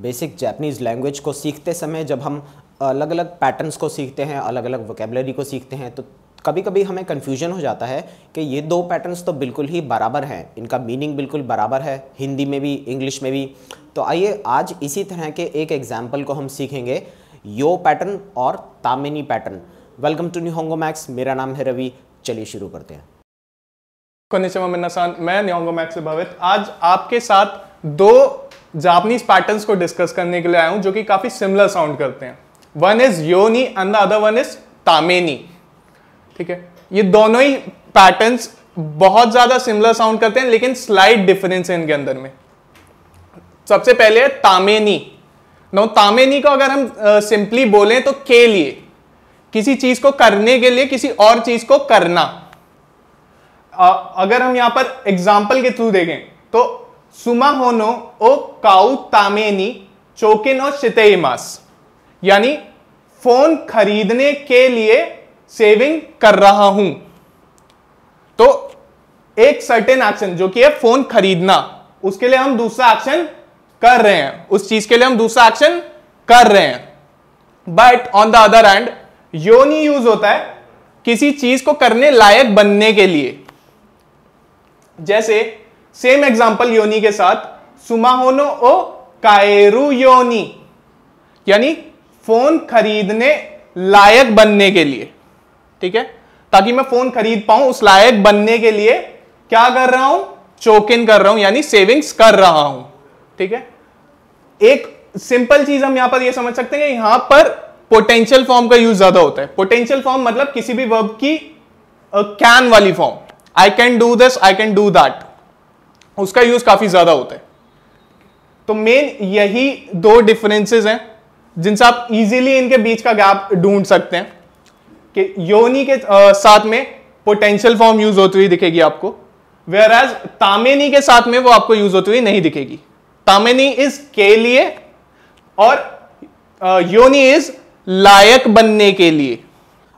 basic Japanese language को सीखते समय जब हम अलग अलग पैटर्न्स को सीखते हैं अलग अलग वोकेबलरी को सीखते हैं तो कभी कभी हमें कन्फ्यूजन हो जाता है कि ये दो पैटर्न्स तो बिल्कुल ही बराबर हैं इनका मीनिंग बिल्कुल बराबर है हिंदी में भी इंग्लिश में भी तो आइए आज इसी तरह के एक एग्जाम्पल को हम सीखेंगे यो पैटर्न और तामिनी पैटर्न वेलकम टू न्यू होंगो मैक्स मेरा नाम है रवि चलिए शुरू करते हैं मैं न्योंगो मैक्स से भवित आज आपके साथ दो जापनीज पैटर्न को डिस्कस करने के लिए आया हूं जो कि काफ़ी सिमिलर साउंड करते हैं वन इज योनी and the other one is तामेनी ठीक है ये दोनों ही पैटर्न बहुत ज़्यादा सिमिलर साउंड करते हैं लेकिन स्लाइड डिफरेंस है इनके अंदर में सबसे पहले है तामेनी नो तामेनी को अगर हम सिंपली uh, बोलें तो के लिए किसी चीज को करने के लिए किसी और चीज को करना uh, अगर हम यहां पर एग्जाम्पल के थ्रू देखें तो सुमाहोनो ओ काउ तामेनी चोकिनो शितेमास यानी फोन खरीदने के लिए सेविंग कर रहा हूं तो एक सर्टेन एक्शन जो कि है फोन खरीदना उसके लिए हम दूसरा एक्शन कर रहे हैं उस चीज के लिए हम दूसरा एक्शन कर रहे हैं but on the other end योनी यूज होता है किसी चीज को करने लायक बनने के लिए जैसे सेम एग्जाम्पल योनी के साथ सुमाहोनो ओ कायरू योनी यानी फोन खरीदने लायक बनने के लिए ठीक है ताकि मैं फोन खरीद पाऊं उस लायक बनने के लिए क्या कर रहा हूं चोक इन कर रहा हूं यानी सेविंग्स कर रहा हूं ठीक है एक सिंपल चीज हम यहां पर यह समझ सकते हैं कि यहां पर पोटेंशियल फॉर्म का यूज ज्यादा होता है पोटेंशियल फॉर्म मतलब किसी भी वर्ब की कैन uh, वाली form I can do this I can do that उसका यूज काफी ज्यादा होता है तो मेन यही दो डिफरेंसेस हैं जिनसे आप इजीली इनके बीच का गैप ढूंढ सकते हैं कि योनी के साथ में पोटेंशियल फॉर्म यूज होती हुई दिखेगी आपको वेयर एज तामेनी के साथ में वो आपको यूज होती हुई नहीं दिखेगी तामेनी इज के लिए और योनी इज लायक बनने के लिए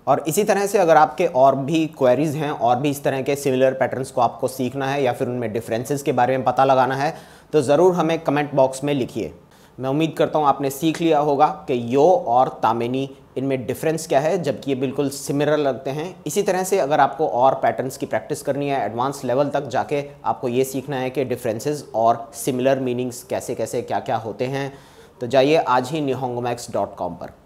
और इसी तरह से अगर आपके और भी क्वेरीज हैं और भी इस तरह के सिमिलर पैटर्न्स को आपको सीखना है या फिर उनमें डिफरेंसेस के बारे में पता लगाना है तो ज़रूर हमें कमेंट बॉक्स में लिखिए मैं उम्मीद करता हूँ आपने सीख लिया होगा कि यो और तामिनी इनमें डिफरेंस क्या है जबकि ये बिल्कुल सिमिलर लगते हैं इसी तरह से अगर आपको और पैटर्न्स की प्रैक्टिस करनी है एडवांस लेवल तक जाके आपको ये सीखना है कि डिफरेंसेस और सिमिलर मीनिंग्स कैसे कैसे क्या क्या होते हैं तो जाइए आज ही निहोंगमैक्स पर